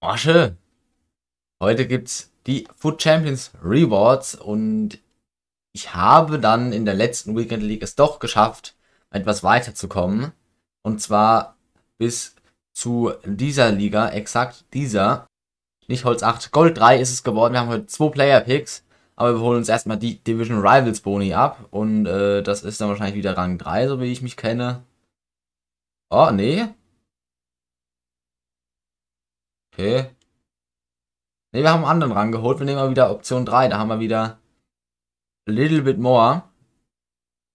Masche, heute gibt's die Food Champions Rewards und ich habe dann in der letzten Weekend League es doch geschafft, etwas weiterzukommen. Und zwar bis zu dieser Liga, exakt dieser. Nicht Holz 8, Gold 3 ist es geworden. Wir haben heute zwei Player Picks, aber wir holen uns erstmal die Division Rivals Boni ab. Und äh, das ist dann wahrscheinlich wieder Rang 3, so wie ich mich kenne. Oh, nee. Okay. Ne, wir haben einen anderen rangeholt. Wir nehmen mal wieder Option 3. Da haben wir wieder a little bit more.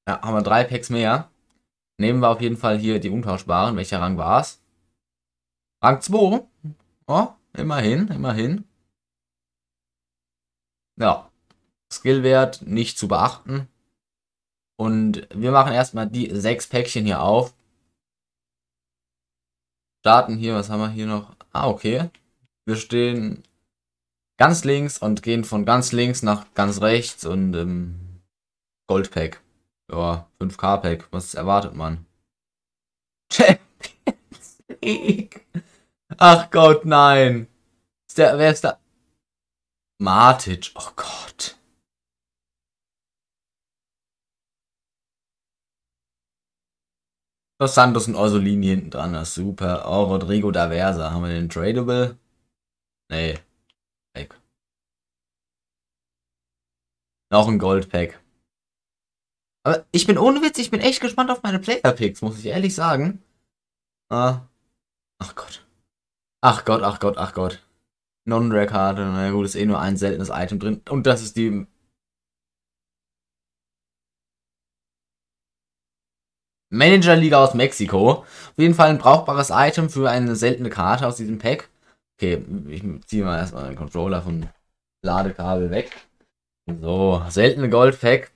Ja, haben wir drei Packs mehr. Nehmen wir auf jeden Fall hier die untauschbaren. Welcher Rang war es? Rang 2. Oh, immerhin, immerhin. Ja. Skillwert nicht zu beachten. Und wir machen erstmal die sechs Päckchen hier auf. Starten hier, was haben wir hier noch? Ah, okay. Wir stehen ganz links und gehen von ganz links nach ganz rechts und ähm, Goldpack. Ja, 5K-Pack. Was erwartet man? Champions League. Ach Gott, nein. Ist der, wer ist da? Matic. Oh Gott. Los Santos und Orsolini hinten dran, das ist super. Oh, Rodrigo Daversa. Haben wir den Tradable? Nee. Weg. Noch ein Goldpack. Aber ich bin ohne Witz, ich bin echt gespannt auf meine Player-Picks, muss ich ehrlich sagen. Ah. ach Gott. Ach Gott, ach Gott, ach Gott. Non-Rare-Karte, na gut, ist eh nur ein seltenes Item drin. Und das ist die Manager Liga aus Mexiko. Auf jeden Fall ein brauchbares Item für eine seltene Karte aus diesem Pack. Okay, ich ziehe mal erstmal den Controller vom Ladekabel weg. So, seltene Gold-Pack.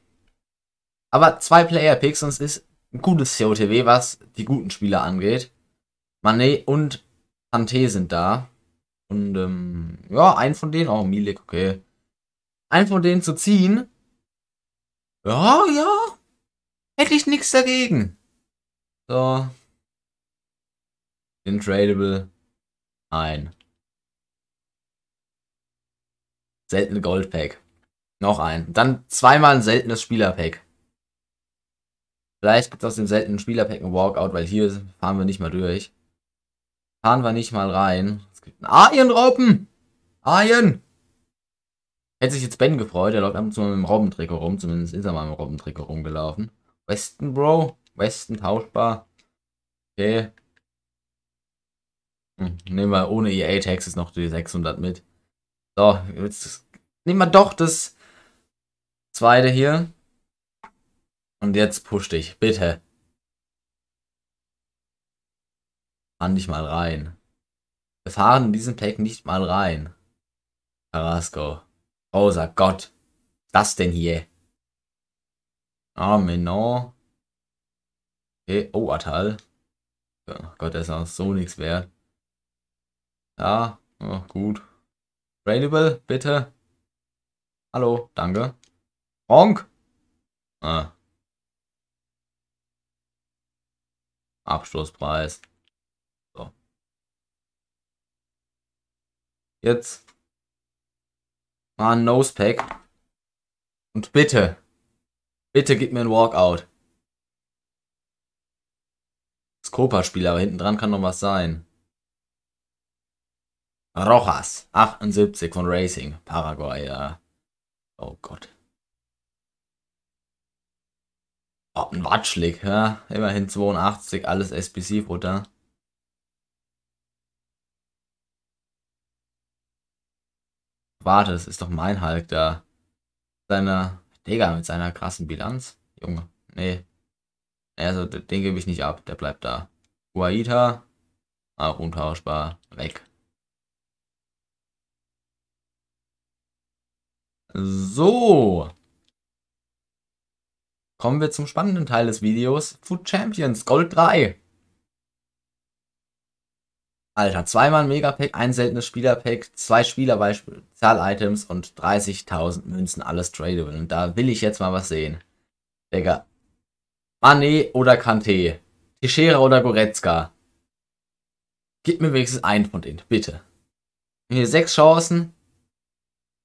Aber zwei Player-Picks, sonst ist ein gutes COTW, was die guten Spieler angeht. Manet und Ante sind da. Und ähm, ja, ein von denen, auch oh, Milik, okay. Ein von denen zu ziehen. Ja, ja. Hätte ich nichts dagegen. So. Intradable. Nein. Seltene Goldpack. Noch ein. Dann zweimal ein seltenes Spielerpack. Vielleicht gibt es aus dem seltenen Spielerpack ein Walkout, weil hier fahren wir nicht mal durch. Fahren wir nicht mal rein. Es gibt einen Arien-Raupen! Arien! Hätte sich jetzt Ben gefreut, er läuft ab und zu mal mit dem Robbentrikot rum. Zumindest ist er mal mit dem Robbentrikot rumgelaufen. Weston, Bro. Westen tauschbar. Okay. Hm, nehmen wir ohne EA Taxes noch die 600 mit. So, jetzt nehmen wir doch das zweite hier. Und jetzt push dich, bitte. Fahren dich mal rein. Wir fahren in diesem Pack nicht mal rein. Carrasco. Großer Gott. Was das denn hier? Ah, oh, Menor. Okay, oh, Atal. Ja, Gott, der ist auch so nichts wert. Ja, oh, gut. Raidable, bitte. Hallo, danke. Honk! Ah. Abschlusspreis. So. Jetzt. Ah, Nosepack. Und bitte. Bitte gib mir ein Walkout. Skopa-Spieler, aber hinten dran kann noch was sein. Rojas, 78 von Racing, Paraguay, ja. Oh Gott. Oh, ein Watschlick, ja. Immerhin 82, alles SPC, futter Warte, das ist doch mein Hulk da. Seiner, Digga, mit seiner krassen Bilanz. Junge, nee, also den gebe ich nicht ab, der bleibt da. Guaita, auch untauschbar, weg. So. Kommen wir zum spannenden Teil des Videos. Food Champions Gold 3. Alter, zweimal Megapack, ein seltenes Spielerpack, zwei Spielerbeispiel, Zahl-Items und 30.000 Münzen, alles tradable. Und da will ich jetzt mal was sehen. Digga, Mané oder Kanté? Teixeira oder Goretzka? Gib mir wenigstens einen von denen, bitte. Hier sechs Chancen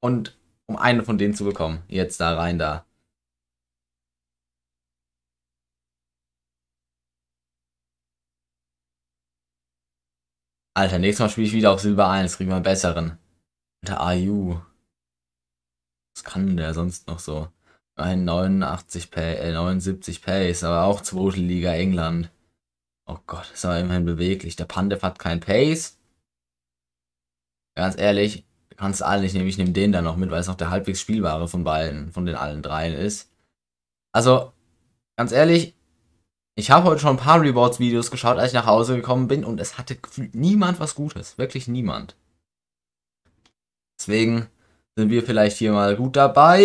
und um einen von denen zu bekommen. Jetzt da rein da. Alter, nächstes Mal spiele ich wieder auf Silber 1, kriegen wir einen besseren. Alter, Ayu. Was kann der sonst noch so? Ein 89 Pace, äh, 79 Pace, aber auch zweite Liga England. Oh Gott, ist aber immerhin beweglich. Der Pandev hat kein Pace. Ganz ehrlich, kannst du alle nicht nehmen. Ich nehme den dann noch mit, weil es noch der halbwegs spielbare von beiden, von den allen dreien ist. Also, ganz ehrlich, ich habe heute schon ein paar Rewards-Videos geschaut, als ich nach Hause gekommen bin und es hatte niemand was Gutes. Wirklich niemand. Deswegen, sind wir vielleicht hier mal gut dabei.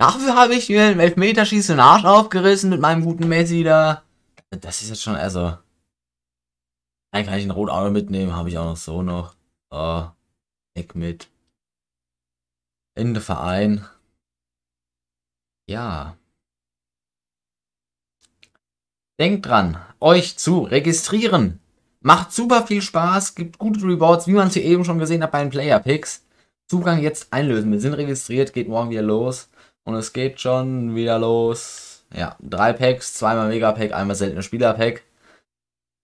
Dafür habe ich mir im Elfmeterschießen den Arsch aufgerissen mit meinem guten Messi da. Das ist jetzt schon, also. Dann kann ich ein Rotauto mitnehmen, habe ich auch noch so noch. Oh, weg mit. Ende Verein. Ja. Denkt dran, euch zu registrieren. Macht super viel Spaß, gibt gute Rewards, wie man es hier eben schon gesehen hat bei den Player Picks. Zugang jetzt einlösen. Wir sind registriert, geht morgen wieder los. Und es geht schon wieder los. Ja, drei Packs, zweimal Megapack, einmal seltenes Spieler Pack.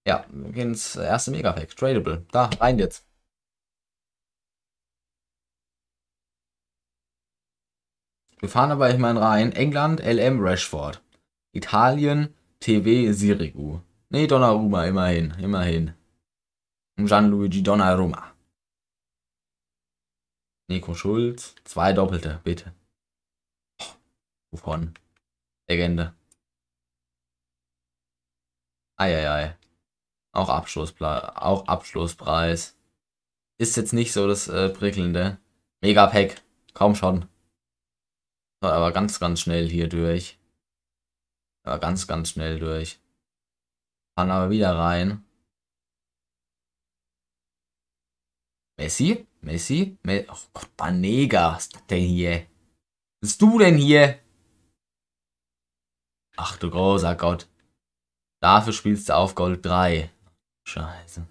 Ja, wir gehen ins erste Megapack, Tradable. Da, rein jetzt. Wir fahren aber, ich meine, rein. England, LM Rashford. Italien, TV, Sirigu. Nee, Donnarumma, immerhin, immerhin. Gianluigi Donnarumma. Nico Schulz, zwei Doppelte, bitte. Oh, wovon? Legende. Eieiei. Auch, Abschlusspre auch Abschlusspreis. Ist jetzt nicht so das äh, prickelnde. Mega Pack. Komm schon. Aber ganz, ganz schnell hier durch. Aber ganz, ganz schnell durch. Fahren aber wieder rein. Messi? Messi? Me oh Gott, Banega. Was ist das denn hier? Was bist du denn hier? Ach du großer Gott. Dafür spielst du auf Gold 3. Scheiße.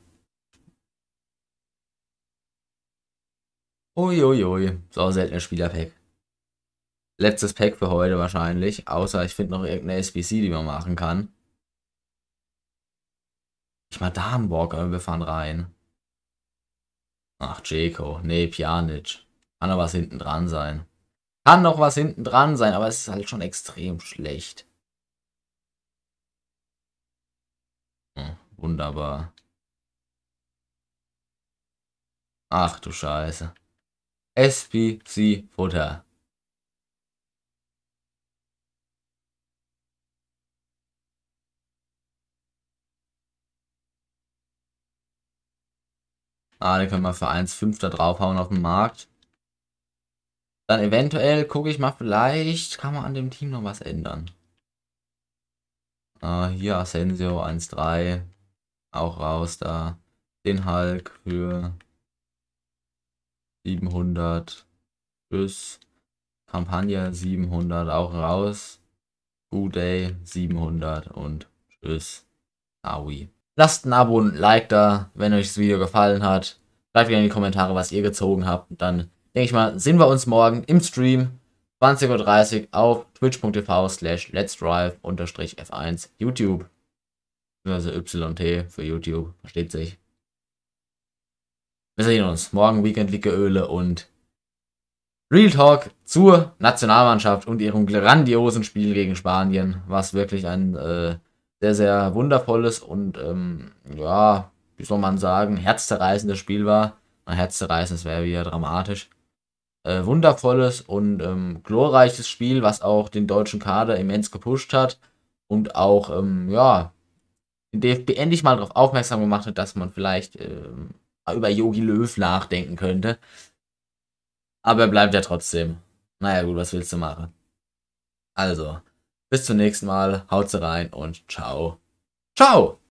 Uiuiui. Ui, ui. So, seltener Spielerpack letztes Pack für heute wahrscheinlich. Außer ich finde noch irgendeine SBC, die man machen kann. Ich mal Darmborg, wir fahren rein. Ach, Jeko. Nee, Pjanic. Kann noch was hinten dran sein. Kann noch was hinten dran sein, aber es ist halt schon extrem schlecht. Hm, wunderbar. Ach du Scheiße. SBC Futter. Ah, den können wir für 1,5 da draufhauen auf dem Markt. Dann eventuell gucke ich mal, vielleicht kann man an dem Team noch was ändern. Ah, hier Asensio 1,3. Auch raus da. Den Hulk für 700. Tschüss. Kampagne 700 auch raus. Good Day 700 und tschüss. Aui. Lasst ein Abo und ein Like da, wenn euch das Video gefallen hat. Schreibt gerne in die Kommentare, was ihr gezogen habt. Und dann, denke ich mal, sehen wir uns morgen im Stream 20.30 Uhr auf twitch.tv slash letsdrive-f1 YouTube. Also YT für YouTube, versteht sich. Wir sehen uns morgen Weekend Licke Öle und Real Talk zur Nationalmannschaft und ihrem grandiosen Spiel gegen Spanien, was wirklich ein äh, sehr, sehr wundervolles und ähm, ja, wie soll man sagen, herzzerreißendes Spiel war. Na, herzzerreißendes wäre wieder dramatisch. Äh, wundervolles und ähm, glorreiches Spiel, was auch den deutschen Kader immens gepusht hat und auch, ähm, ja, den DFB endlich mal darauf aufmerksam gemacht hat, dass man vielleicht ähm, über Yogi Löw nachdenken könnte. Aber er bleibt ja trotzdem. Naja, gut, was willst du machen? Also, bis zum nächsten Mal. Haut rein und ciao. Ciao!